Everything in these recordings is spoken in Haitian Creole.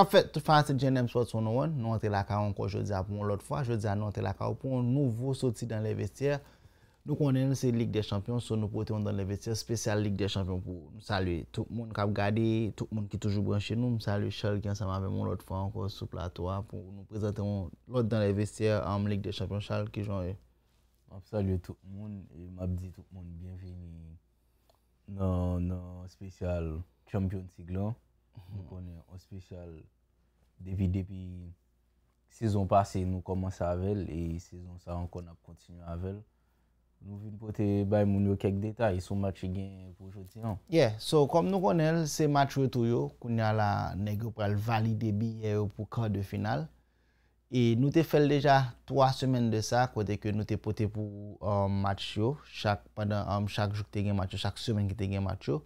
A fèt, fans gen M-Sports 101, nou an te laka an kon jodi ap moun lot fwa, jodi an nou an te laka ap moun nouvou soti dan le vestiyer. Nou konen se Ligue des Champions, sou nou pote yon dan le vestiyer spesyal Ligue des Champions pou msaluye tout moun kap gadi, tout moun ki toujou branche nou. Msaluye Charles ki ansanm ave moun lot fwa an kon sou plato a pou nou prezente yon lot dan le vestiyer am Ligue des Champions. Charles, ki jon e? Debi depi sezon pase nou komanse avel E sezon sa an kon ap kontinu avel Nou vin pote bay moun yo kek detay Son match gen pou joti an non? Yeah, so kom nou konel se match yo tou yo Koun ya la negyo pral vali debi E yo pou kran de final E nou te fel deja 3 semen de sa Kote ke nou te pote pou um, match yo Padan am chak jok te gen match yo Chak semen ki te gen match yo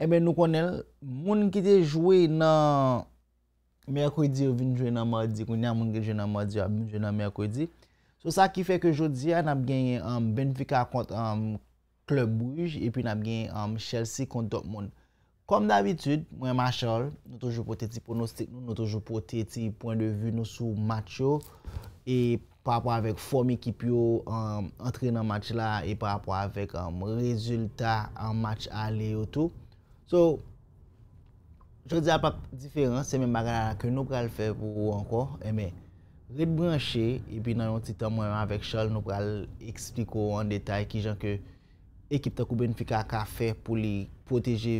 E ben nou konel Moun ki te jowe nan... Merkwedi yo vinjwen nan mwadi, kwenye a mwen genjwen nan mwadi yo a vinjwen nan merkwedi. So sa ki fe ke jodi a, nan ap genye um, Benfica konta Klub um, Bouj, epi nan ap genye um, Chelsea konta Dortmund. Kom d'abitud, mwen ma chal, nou toujou pote ti ponostik nou, nou toujou pote ti ponen de vi nou sou match yo, e pa apwa avek form ekip yo, antre nan match la, e pa apwa avek rezultat an match ale yo tou. So, Jodi ap ap diferans, semen bagana la ke nou pral fè pou ou ankon. E men, eh Red Branché, e pi nan yon titan mwen anvek Charles, nou pral eksplik ou an detay ki jan ke ekip ta kouben pika ka fè pou li proteje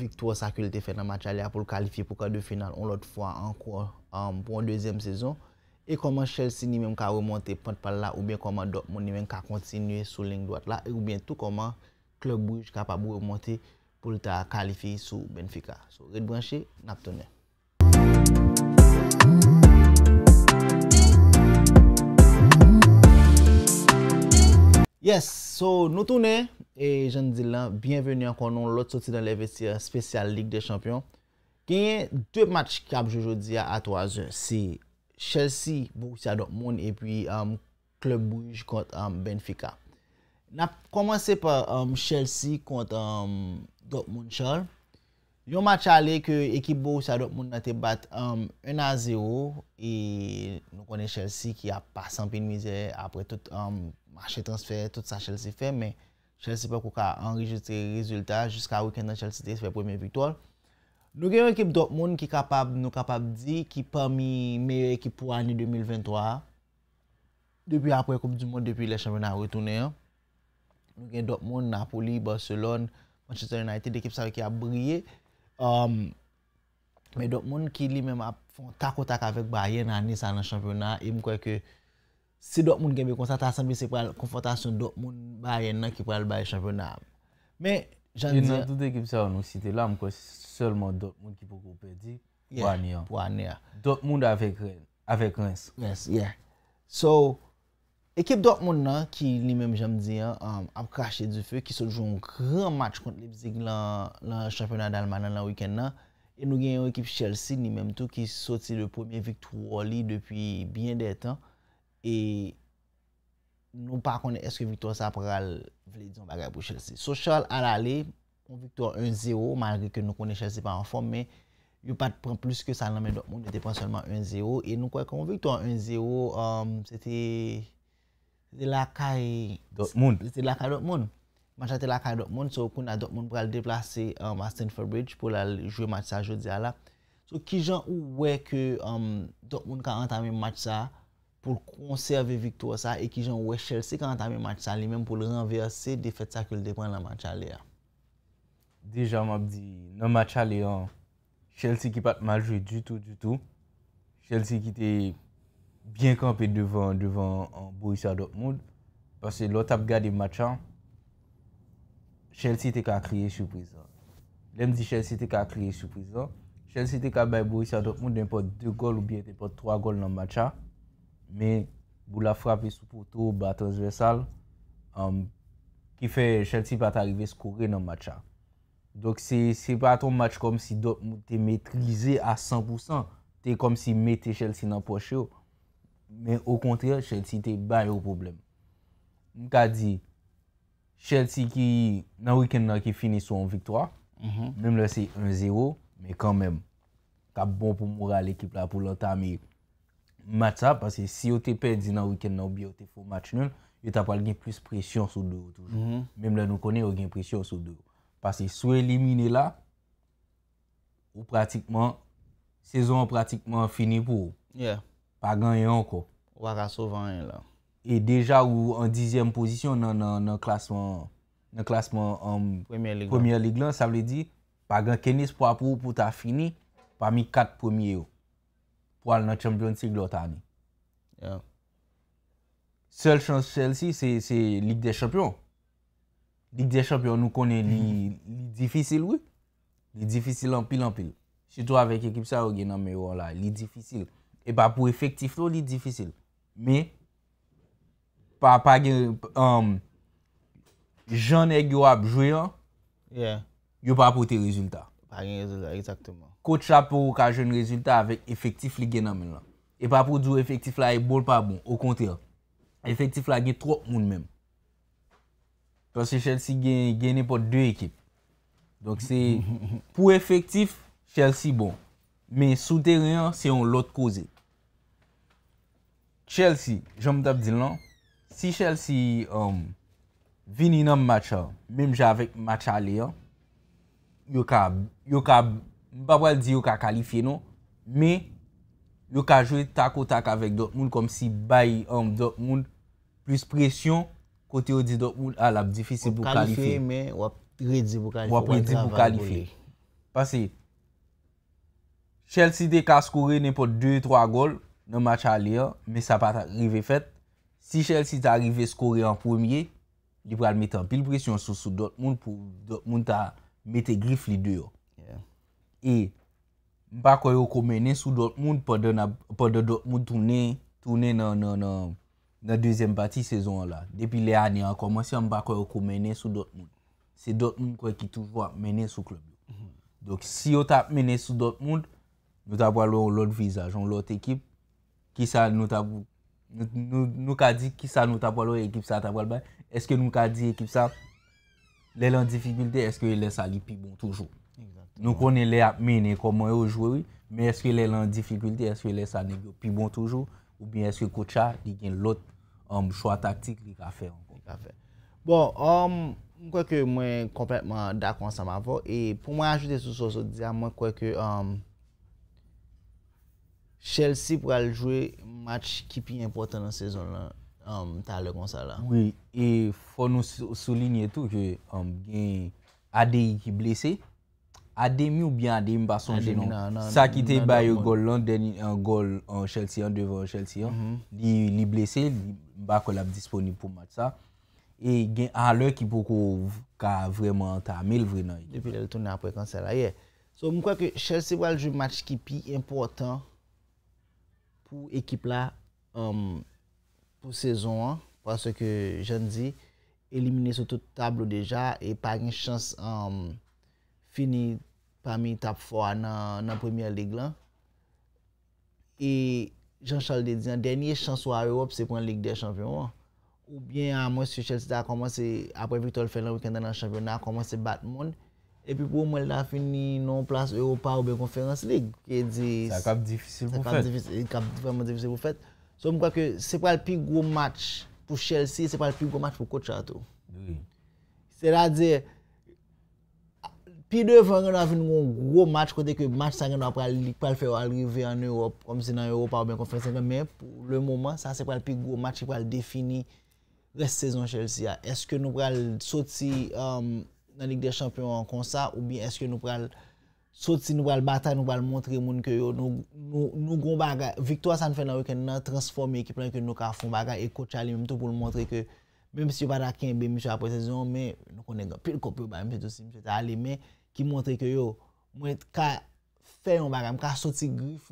viktor sakil te fè nan match alè a pou l kalifi pou ka de final ou lot fwa ankon pou an dezem sezon. E koman Chelsea ni menm ka remonte pwant pal la ou bien koman Dortmund ni menm ka kontinye sou link dwat la ou bien tout koman club bouj ka pa bou remonte pwant pal la. pou lta kalifi sou Benfica. So, red branchi, nap tounen. Yes, so, nou tounen, et jen di lan, bienveni an konon, lot soti dan le veti, spesyal lig de champyon. Genyen, dwe match kab joujou di a, a 3-1, si Chelsea, bouk si adok moun, e pi, klub um, bouj kont um, Benfica. Nap komanse pa, um, Chelsea kont Benfica, Dokmoun chal. Yon mat chale ke ekip bousa Dokmoun nat te bat 1-0 um, e nou konen Chelsea ki a pasan pin mizè apre tout um, marchè transfer, tout sa Chelsea fe, men Chelsea pe kou ka enrijetre rezultat, jiska wikend nan Chelsea te fe premen vitwal. Nou gen yon ekip Dokmoun ki kapab, nou kapab di ki pa mi meye ekip pou anye 2023 depi apre koup du moun, depi le chanmen a retoune yon. Nou gen Dokmoun, Napoli, Barcelon, Anche se yon a iti dekip sa wè ki a briye. Mè dok moun ki li mè mè fon takotak avèk baye nan ni sa nan chanpè nan. I m kwe ke si dok moun genbe konsata sanbi se pou al konfotasyon dok moun baye nan ki pou al baye chanpè nan. Mè jan di... Yon nan tout dekip sa wè nou site la m kwe se solman dok moun ki pou koupè di pou anè ya. Pou anè ya. Dok moun avèk rense. Rense, yeah. So... Ekip Dortmund nan, ki li menm jame diyan, um, ap krashe di fe, ki sou joun kran match konti Leipzig lan, lan championat dalman nan la wikend nan, e nou gen yon ekip Chelsea ni menm tou ki soti le pomiye victou o li depi bien detan, e nou pa konen eske victou sa ap ral vle diyon bagay pou Chelsea. Sosyal al ale, kon victou an 1-0, malge ke nou konen Chelsea pa an fom, men yon pat pran plus ke sa nan men Dortmund, ne depan solman 1-0, e nou konen konen victou an 1-0, se te... De la kaye Dokmoun. De la kaye Dokmoun. Matcha te la kaye Dokmoun. So kouna Dokmoun pral deplase a Stamford Bridge pou la jwe matcha jodi a la. So ki jan ou we ke euh, Dokmoun ka antame matcha pou konserve viktor sa e ki jan ou we Chelsea ka antame matcha li mèm pou renverse defet sa koul depan la matcha li a. Deja mabdi, nan matcha li a Chelsea ki pat ma jwe du tout du tout. Chelsea ki te... byen kampè devan Borussia Dortmund, pasè lò tap gade matchan, Chelsea te ka kriye su prizan. Lèm di Chelsea te ka kriye su prizan, Chelsea te ka baye Borussia Dortmund, dèm pa 2 gol ou bè te pa 3 gol nan matchan, mè bou la frapè sou poto, ba transversal, ki um, fè Chelsea pata arrive skoure nan matchan. Dok se pa ton match kom si Dortmund te metrize a 100%, te kom si mette Chelsea nan poche ou, Men, ou kontrèl, Chelsea te ba yon problem. Mka di, Chelsea ki, nan wiken nan ki fini sou an victwa, mhm. menm le se 1-0, men kanmen, ka bon pou mwara l'ekip la pou lontan mi mat sa, pasè si yo te pedi nan wiken nan bi, yo te fwo match nun, yo tapal gen plus presyon sou dou. Menm le nou konen, yo gen presyon sou dou. Pasè sou elimine la, ou pratikman, sezon pratikman fini pou. Yeah. Pagan yon ko. Waka sovan yon la. E deja ou an dizem pozisyon nan klasman um, premier lig lan sa vle di. Pagan kenis pou apou pou ta fini pami kat premier yo. Pou al nan champion si glotani. Ya. Sel chans sel si se lig de champion. Lig de champion nou konen li difisil we. Li difisil anpil anpil. Sito avèk ekip sa ou genan me wala. Li difisil. E pa pou efektif lò, li difisil. Me, pa gen... Um, jan ek yo ap jwe yon, yo pa apote rezultat. Pa gen rezultat, ekzakteman. Kotsha pou ka jwen rezultat avek efektif li gen amen la. E pa pou djou efektif la, e bol pa bon. O kontir. Efektif la gen trok moun men. Kansi Chelsea gen ne pot dwe ekip. Donk se, pou efektif, Chelsea bon. Men sou deryen se yon lot kouze. Chelsea, jom dap di lan, si Chelsea euh, vini nan matcha, menm javek matcha leyan, yon ka, yon ka, babwal di yon ka kalife nan, men, yon ka jwe takotak avèk dot moun kom si bayi an euh, dot moun plus presyon kote yo di dot moun al ah, ap difise pou kalife. Mè wap redi pou kalife. Wap redi pou kalife. Pase, Chelsea de ka skore ne pot 2-3 gol nan match a liya, me sa pat a rive fet. Si Chelsea ta rive skore an pwemye, di pral metan pil presyon sou sou dot moun pou dot moun ta mette grif li deyo. E, mba kwe yo kou mene sou dot moun pou de dot moun toune toune nan nan dezem bati sezon la. Depi le ane an komansi, mba kwe yo kou mene sou dot moun. Se dot moun kwe ki toujwa mene sou klop. Donc, si yo tap mene sou dot moun, nou tabwa lò ou lòt vizaj, ou lòt ekip, ki sa nou tabwa... nou ka di ki sa nou tabwa lò ekip sa tabwa l bay, eske nou ka di ekip sa, lè lè an difikultè, eske lè sa li pi bon toujou. Nou konen lè ap mènen koman yo jwè wè, mè eske lè lè an difikultè, eske lè sa li pi bon toujou, oubyen eske koutcha li gen lòt chwa taktik li ka fè an kon. Bon, mwen kwenke mwen kompletman dakwa sa ma vò, e pou mwen ajoute sou soso, dize a mwen kwenke... Chelsea pou al jwe match ki pi importan nan sezon la, um, ta ale kon sa la. Oui, e fò nou souline tout, um, gen Adeye ki blese, Adeye ou bien Adeye mba son genon. Sa ki te baye gol lan, deni an gol an Chelsea an, devan an Chelsea an, mhm. li blese, ba kol ap disponib pou mat sa, e gen ale ki pou kou ka vreman ta amil vreman. Depi lè, lè tou nè apwe kon sa la. Aye, so mwen kwa ke Chelsea pou al jwe match ki pi importan, pou ekip la um, pou sezon an, pou an se ke jen di, elimine sou tout tablo deja, e pa gen chans um, fini pa mi tap fwa nan premye lig la. E jen chan de di, an denye chans waw evop se pou an lig de chanvyon an, ou bien a mwes fichel se ta komanse, apre Victor Fener wikenda nan chanvyon an, a komanse bat moun, E pi pou mwen la fini nan plas Europa ou Benkonferans Ligue. Sa kap difisil pou fet. Sa kap e difisil pou fet. So mwen kwa ke se pral pi gwo match pou Chelsea, se pral pi gwo match pou Cochateau. Se la de, pi devan gen avi nou gwo match, kote ke match sa gen la pral lik pral fe alrive an Europe, kom se nan Europa ou Benkonferans Ligue. Mwen mwen, le mouman, sa se pral pi gwo match ki pral defini res sezon Chelsea. Eske nou pral soti... Um, O bine aske nou pral soti, nou pral batatt nou pral montre yon moun ki yo nou nou gow bagay booster yon ekbroth Victor asa jan في fèn nou skan vwantou ak ye wow 아 entr'and ekbi le mwen ko ajek pasensi yi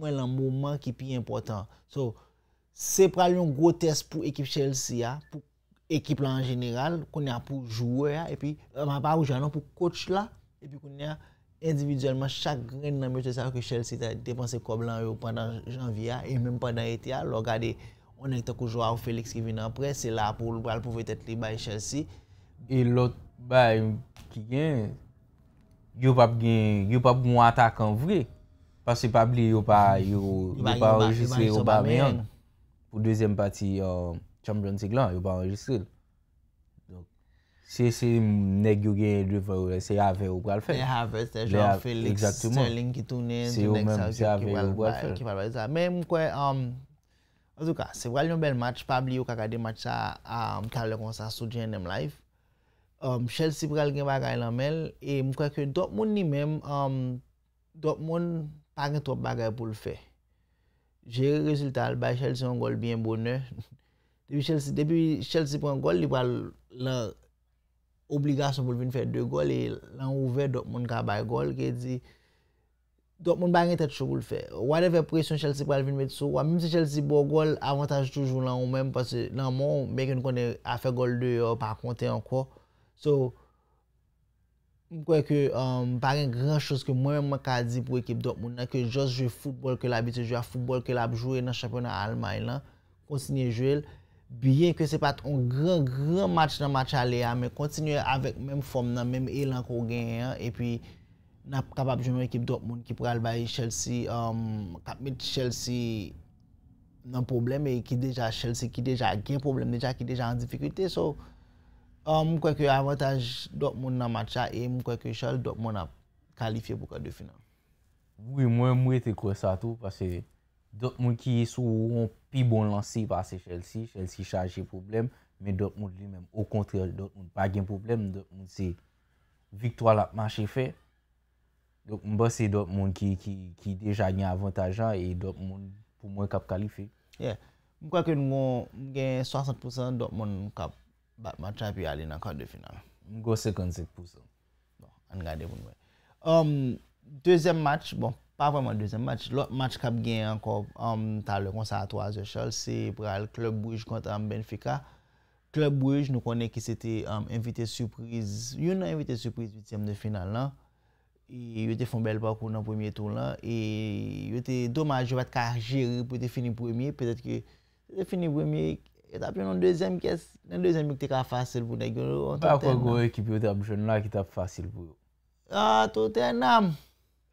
pralIV linking Campa Se ppraly yon g religious pou ekib Chelsea ekip la an jeneral, konè a pou jwè ya, e pi, an pa ou jwè an an pou kouch la, e pi konè a, endividuèlman, chak ren nan meche sa, ki Chelsea ta depanse kob lan yo pandan janvi ya, e mèm pandan eti ya, lo gade, an ek ta kou jwè a ou Felix ki vin apre, se la pou, al pou vetet li bay Chelsea. E lot bay, ki gen, yo pap gen, bon yo pap mou atak an vre, pasi pap li yo pa, yo pa ou jwè, yo pa mè, pou dezem pati, yo, Champions League lan, yo pa anjistril. Si si neg yu gen drivel, se yave ou kwa l fè. Se yave, se Jean-Félix Sterling ki tounen, um, se you menm, se yave ou kwa l fè. Mè mwen kwe, wazou ka, se wale yon bel match, pabli yon kakade match sa, mkavle um, kon sa soujene m laif, um, Chelsea wale gen wakay l amel, e mwen kwe ke dot moun ni mèm, dot moun paken top bagay pou l fè. Jè yon rezultat, bè Chelsea yon gol byen bonè, mwen kwe, Depi Chelsea pren gol li pal la obligasyon pou vin fè dè gol e lan ouve Dokmoun ka baye gol ki e di Dokmoun baye gen tèt chou pou l fè Wane ve presyon Chelsea pal vin met sou Wane mimi se Chelsea bo gol avantage toujou lan ou men Pase nan moun beke nou kone a fè gol dè euh, par konte an kwa So Mwen kwe ke euh, par gen gran chos ke mwen mwen ka di pou ekip Dokmoun Na ke jòs jò futbol ke l'abite jò a futbol Ke l'ab jò e nan champion nan Almanya Konsini jò el Biye kwen se pat on gran gran match nan match a le a, me kontinuye avèk mèm fòm nan, mèm elan kò genye a, e eh, pwi nan kapap jweme ekip dot moun ki pral baye Chelsea, um, kapmet Chelsea nan probleme e ki deja Chelsea ki deja gen probleme deja, ki deja an difikwite. Um, mwen kwen kwen avataj dot moun nan match a e mwen kwen kwen chòl, dot moun ap kalifiye pou ka de finan. Mwen mwen te kwen sa tou, Dok moun ki sou ou moun pi bon lansi pa se Chelsea. Chelsea chaje jè problem. Mè Dok moun li mèm. Ou kontrel, Dok moun pa gen problem. Dok moun se vitwa la matche fè. Dok mwen basè Dok moun ki deja nye avantajan. E Dok moun pou mwen kap kalife. Yeah. Mwen kwa ke nou mwen gen 60% Dok moun mwen kap batmatcha. Pi alè nan kwa de final. Mwen gò 57%. Bon, an gade moun mwen. Um, Dezem match, bon. Pa vwa mwen deusen match. Lò match kap gen an kon ta lò kon sa a 3 yo chal. Se pral klub bouj konta mwen um, Benfica. Klub bouj nou konen ki se te um, envite surprise. Yon nan envite surprise 8e de final nan. Yon te fon bel paku nan premye ton lan. Yon te domaj yo vat ka jiri pou te fini premye. Petet ki te fini premye. Yon tap yon nan deusen miktika fasil pou nan gyo. Pa kwa gwo ekip yo tap joun la ki tap fasil pou yon. A ah, touten nan mwen.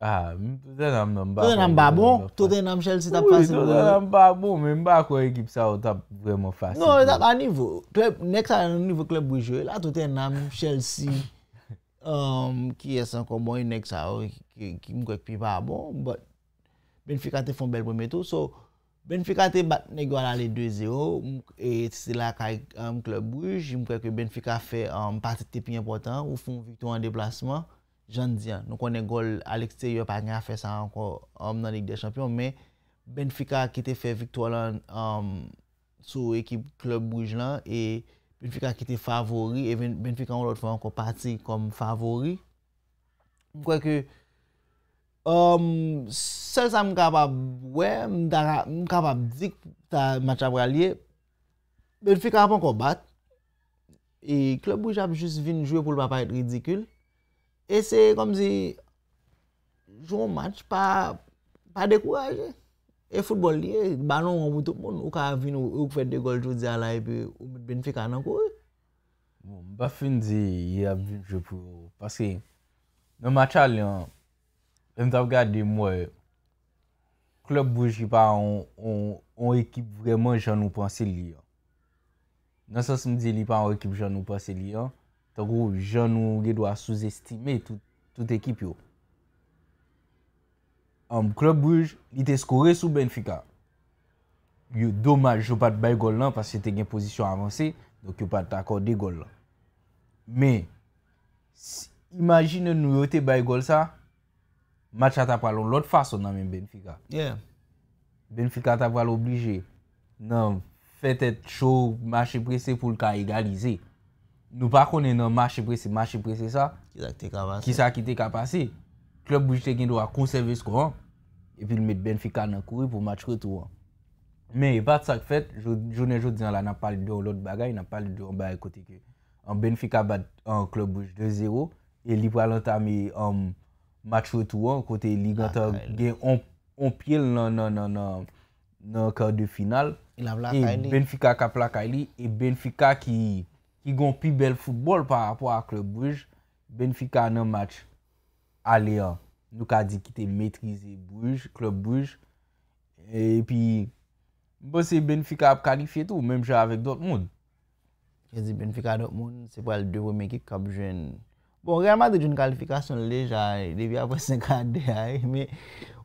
Ha, mwen tou te nam nanm babon. Tou te nam nanm Chelsea tap fasy. Ouye, tou te nanm babon, men mba kwen ekip sa ou tap vreman fasy. Non, anivou. Tou e nek sa nanm nivou klub bruj yo, la tou te nanm Chelsea. Ki esan kon bon, e nek sa ou. Ki mwen kwek pi babon. Mwen fika te fon bel pwemeto. So, mwen fika te bat negwa la le 2-0. E ti se la kwa um, mklub bruj. Mwen kwek ki mwen fika fe um, partite pi important. Ou fon victor an deplasman. jan diyan, nou konen gol Alekseye yon pa gen a fe san an kon om um, nan Ligue des Champions, men Benfica ki te fe victou alon um, sou ekip Klub Brugelan, e Benfica ki te favori, e Benfica an ou lout fè an kon pati kom favori. Mwen kwe ke, um, se l sa m kaba, wè, m kaba dik ta match ap raliye, Benfica an pon kon bat, e Klub Brugelan jous vin jouye pou l papa ete ridikil, E se kom zi, joun match pa dekou aje. E futbol li, e balon an moutou moun, ou ka avin ou ou kou fète dekou jout zi alay, e ou mout benfika nan kou. Bafin bon, zi, ya moun jopou. Pase, nan matal li an, mtap gade mwen, klop bouj li pa an ekip vreman jan ou panse li an. Nansan se mdi li pa an ekip jan ou panse li an, ou joun ou ge dwa souzestime tout ekip yo. Am klop bruj, li te skore sou Benfica. Yo domaj yo pat bay gol lan pas yon te gen pozisyon avansi, do ki yo pat takor de gol lan. Me, imagine nou yo te bay gol sa, matcha ta palon lot fason nan men Benfica. Benfica ta palo oblije nan fete chou mache prese pou lka egalize. Nou pa konen nan machi prese, machi prese sa, ki sa ki te kapase. Klop Boujete gen do a konserve sko an, epi li met Benfica nan kouye pou machi koutou an. Men, e bat sak fet, jounen jounen la nan pali do lout bagay, nan pali do an baye kote ke. An Benfica bat an klop Boujete 0, e li pralantan mi machi koutou an, kote li gantan gen anpil nan koutou final. E la vla kaili. E Benfica kapla kaili, e Benfica ki Ki gon pi bel foutbol par rapport a klub Bruges. Ben fika nan match. Alea. Nou ka di ki te metrize Bruges, klub Bruges. E pi, bo se ben fika ap kalifiye tou, menm jè avèk dot moun. Je zi ben fika dot moun, se pou el devou men ki kap jèn. Bon, reyman de joun kalifikasyon le jay, eh, um, bon, le vi apre 50 de ay, me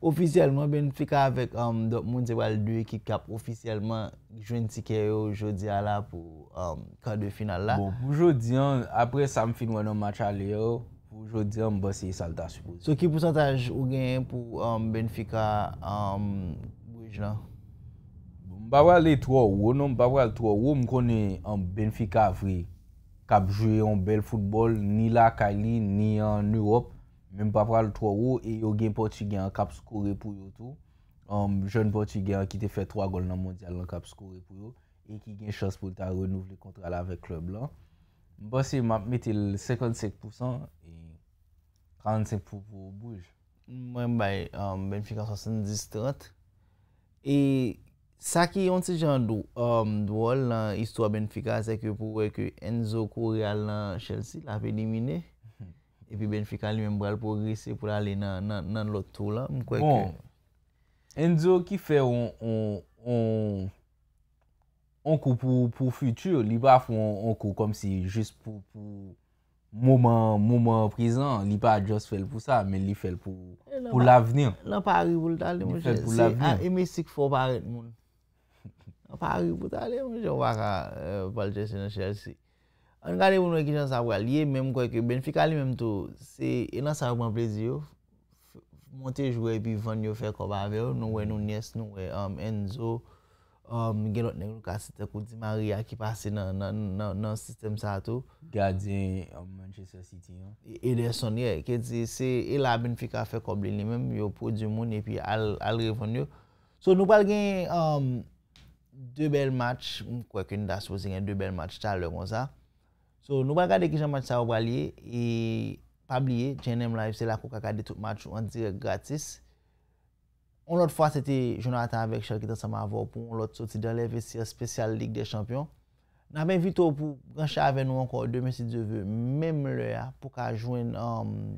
ofisyelman Benfica avèk Dok Mounsewal 2 ekip kap ofisyelman joun tike yo jodi ala pou kade final la. Bon, pou jodi an, apre sam fin wè nan match alè yo, pou jodi an m basi yi salta suposye. So ki pousantaj ou gen pou Benfica bouj la? M bavwal lè two, wè nan m bavwal two, wè m konen Benfica vreye. Kap jwe yon bel foutbol ni la Kali, ni yon Europe, menm pa pral 3 ou, e yo gen Portugien kap skore pou yon tou. An um, joun Portugien ki te fe 3 gol nan mondyal an kap skore pou yon, e ki gen chans pou ta renouvle kontral avèk klub lan. Basi, map metil 55% e 35% pou bouj. Mwen bay, um, benfikan 70-30. E... Sa ki yon um, se jan dwol nan istwa Benfica seke pou wey ke Enzo kou real nan Chelsea la pe dimine. E pi Benfica li men bral progresi pou la le nan lot tou la. Bon, Enzo ki fè an kou pou futur, li pa fè an kou kom si jist pou mouman prizan. Li pa just fèl pou sa, men li fèl pou e l'avenir. Nan pa ari pou l'dal, li fèl pou l'avenir. E me sik fò paret moun. Apari pouta li, mwen jan waka euh, Paul Chessley nan Chelsea. An gade mwen wè ki jan sa wèl, ye mèm kwek, ben fika li mèm tou, se enan sa wèk mwen plezi yo, monte jwè epi vwèn yo fè koba avè yo, nou wè nou Nyes, nou wè um, Enzo, um, genot neglou kase te kouti Maria ki pase nan sistem sa tou, gardin um, Manchester City yo, e, edè son ye, ke ti se el a ben fika fè kobli li mèm, yo pwè di moun epi al refon yo. So nou pwèl gen yon, De bel match, mkweke ni da souzine, de bel match chale kon sa. So nou ba gade ki jan match sa wabaliye, e pabliye, jen em la, e pse la kou ka gade tout match an dire gratis. On lot fwa, se te jounata avek chal ki te samavou, pou on lot soti de leve si um, a special league de champion. Na ben vitou pou gansha ave nou anko 2006-2007, mem le ya pou ka joun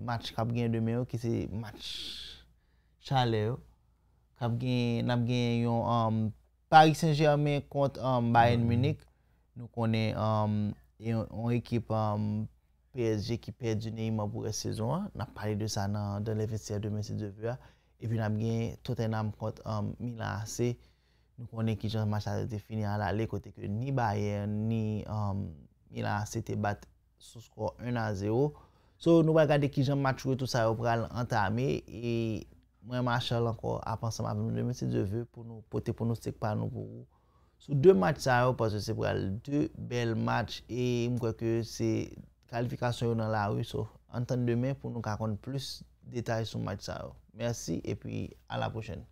match um, kap gen demen yo, ki se match chale yo, kap gen, nap gen yon, an, Paris Saint-Germain kont um, Bayern mm. Munich. Nou konen yon um, e ekip um, PSG ki perde yon ima bourre sezon. Na pali de sa nan le vestia de mesi devya. E vi nam gen Tottenham kont Milan AC. Nou konen ki jans match a zete fini ala. Le kote ke ni Bayern ni Milan AC te bat sou skor 1-0. So nou ba gade ki jans match kwe tout sa yo pral antame. E... Mwen ma achal anko apansan apan mwen demen se je ve pou nou pote pou nou stek pa nou pou ou. Sou 2 mat sa yo paswe se pou al 2 bel mat e mwen kwe ke se kalifikasyon yo nan la ou. So an tan demen pou nou kakon plus detay sou mat sa yo. Mersi e pi a la pochen.